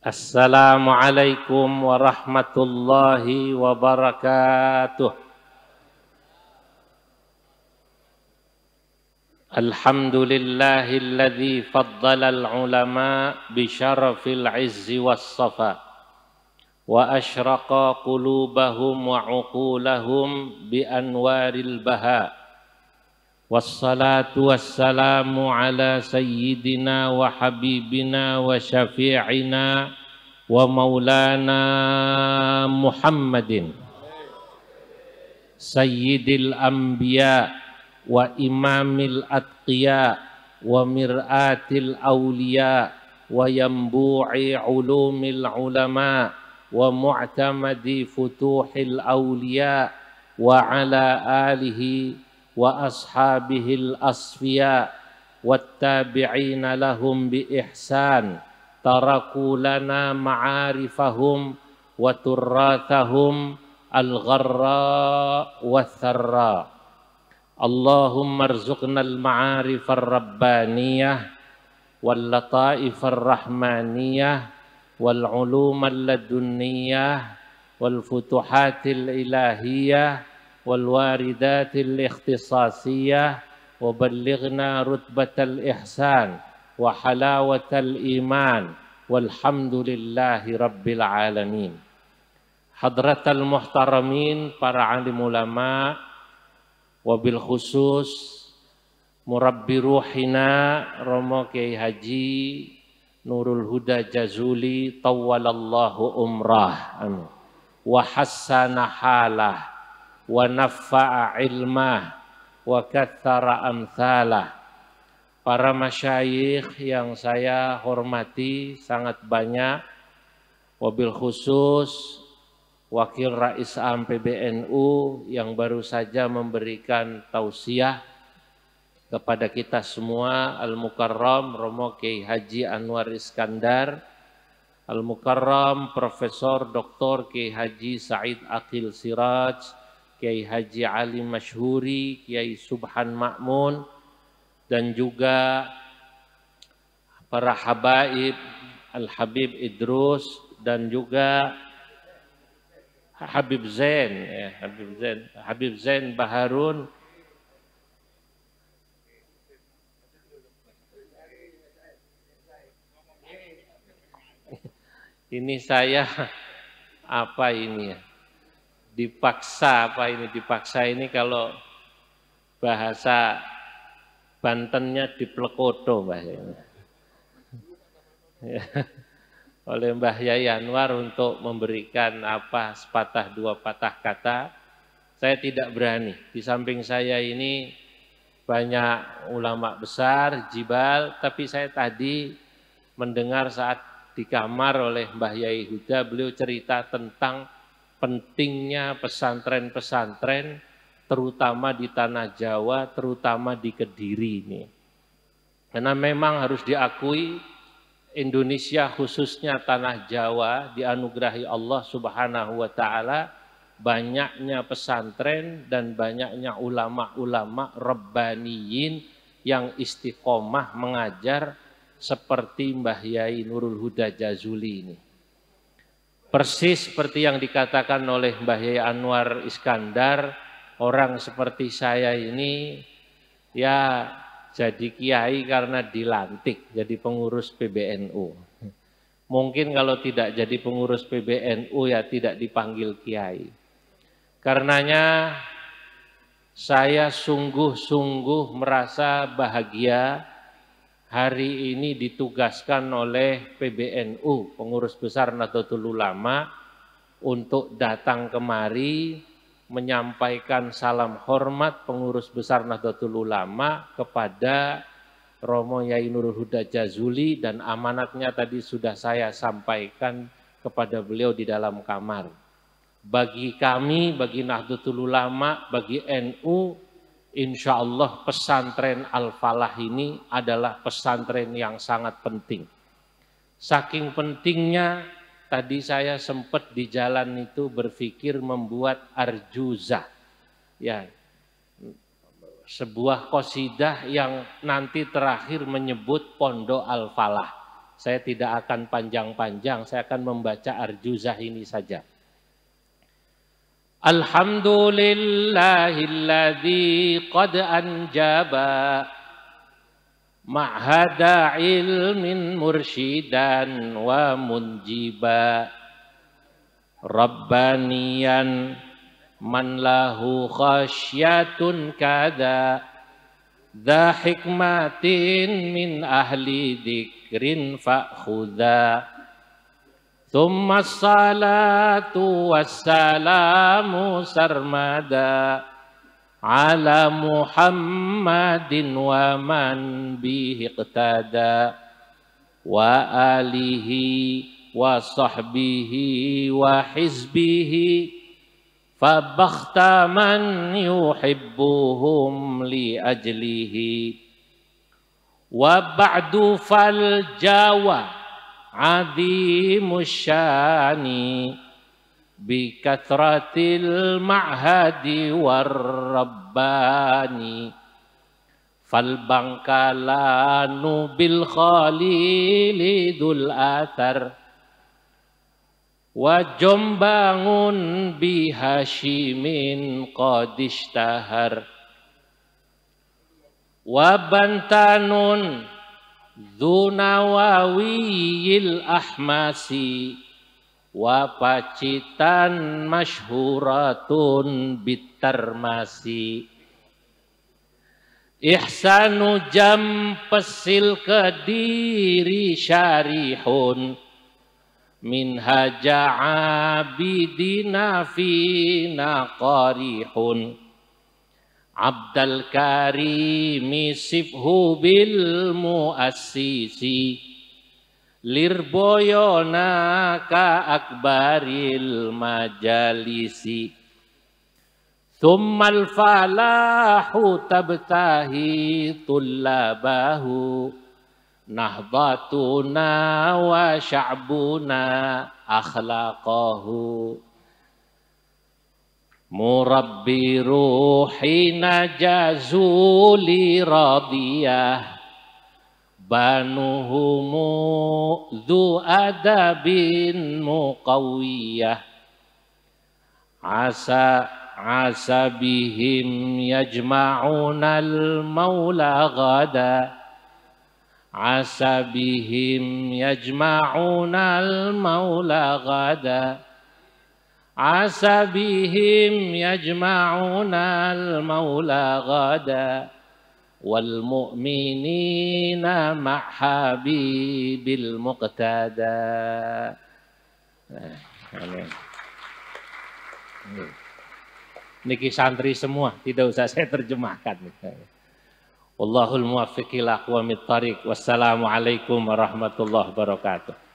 السلام عليكم ورحمة الله وبركاته الحمد لله الذي فضل العلماء بشرف العز والصفا وأشرق قلوبهم وعقولهم بأنوار البهاء والصلاة والسلام على سيدنا وحبيبنا وشفيعنا ومولانا محمد سيد الأنبياء وإمام الأتقياء ومرآة الأولياء وينبوع علوم العلماء ومعتمد فتوح الأولياء وعلى آله وأصحابه الأصفياء والتابعين لهم بإحسان تركوا لنا معارفهم وتراثهم الغراء والثراء اللهم ارزقنا المعارف الربانية واللطائف الرحمانية والعلوم اللدنية والفتوحات الإلهية والواردات الاختصاصية وبلغنا رتبة الإحسان وحلاوة الإيمان والحمد لله رب العالمين حضرة المحترمين para alim وبالخصوص مرب روحنا رموك هجي نور الهدى جزولي طول الله أمره وحسن حاله wa naffa'a ilmah wa kathara Para masyayikh yang saya hormati sangat banyak wabil khusus Wakil Rais Am PBNU yang baru saja memberikan tausiah kepada kita semua Al-Mukarram Romo Kiai Haji Anwar Iskandar Al-Mukarram Profesor Dr. Kiai Haji Said Akil Siraj Kiai Haji Ali Mashhuri, Kiai Subhan Makmun, dan juga para habaib Al-Habib Idrus dan juga Habib Zain, ya, Habib Zain, Habib Zain Baharun, ini saya apa ini ya dipaksa apa ini dipaksa ini kalau bahasa Bantennya diplekoto Mbah ya. oleh Mbah Yai Anwar untuk memberikan apa sepatah dua patah kata saya tidak berani di samping saya ini banyak ulama besar jibal tapi saya tadi mendengar saat di kamar oleh Mbah Yai Huda beliau cerita tentang pentingnya pesantren-pesantren terutama di tanah Jawa, terutama di Kediri ini. Karena memang harus diakui Indonesia khususnya tanah Jawa dianugerahi Allah Subhanahu wa taala banyaknya pesantren dan banyaknya ulama-ulama rabbaniyin yang istiqomah mengajar seperti Mbah Yai Nurul Huda Jazuli ini. Persis seperti yang dikatakan oleh Mbah Yaya Anwar Iskandar, orang seperti saya ini ya jadi kiai karena dilantik jadi pengurus PBNU. Mungkin kalau tidak jadi pengurus PBNU ya tidak dipanggil kiai. Karenanya saya sungguh-sungguh merasa bahagia hari ini ditugaskan oleh PBNU, pengurus besar Nahdlatul Ulama, untuk datang kemari menyampaikan salam hormat pengurus besar Nahdlatul Ulama kepada Romo Yai Nurul Huda Jazuli dan amanatnya tadi sudah saya sampaikan kepada beliau di dalam kamar. Bagi kami, bagi Nahdlatul Ulama, bagi NU, insya Allah pesantren Al-Falah ini adalah pesantren yang sangat penting. Saking pentingnya, tadi saya sempat di jalan itu berpikir membuat arjuza. Ya, sebuah kosidah yang nanti terakhir menyebut Pondok Al-Falah. Saya tidak akan panjang-panjang, saya akan membaca arjuzah ini saja. الحمد لله الذي قد أنجب معهد علم مرشدا ومنجبا ربانيا من له خشية كذا ذا حكمة من أهل ذكر فأخذا ثم الصلاة والسلام سرمدا على محمد ومن به اقتدى وآله وصحبه وحزبه فبخت من يحبهم لأجله وبعد فالجواب عظيم الشان بكثرة المعهد والرباني فالبنكالان بالخليل ذو الآثر وجنبان بهشيم قد اشتهر وبنتان Dzunawawiyil ahmasi wa pacitan masyhuratun bitarmasi Ihsanu jam pesil kediri syarihun Minhaja abidina fi naqarihun Abdal Karim sibhu bil muassisi Lirboyona ka akbaril majalisi Thummal falahu tabtahi tullabahu Nahbatuna wa sya'buna akhlaqahu مربي روحي نجازولي راضية بنوه ذو أدب مقوية عسى عسى بهم يجمعون المولى غدا عسى بهم يجمعون المولى غدا asabihim yajma'una al-maula ghadan wal mu'minina ma'habi bil muqtada. Niki santri semua, tidak usah saya terjemahkan. Wallahul muwaffiq ila aqwamit tariq. Wassalamualaikum warahmatullahi wabarakatuh.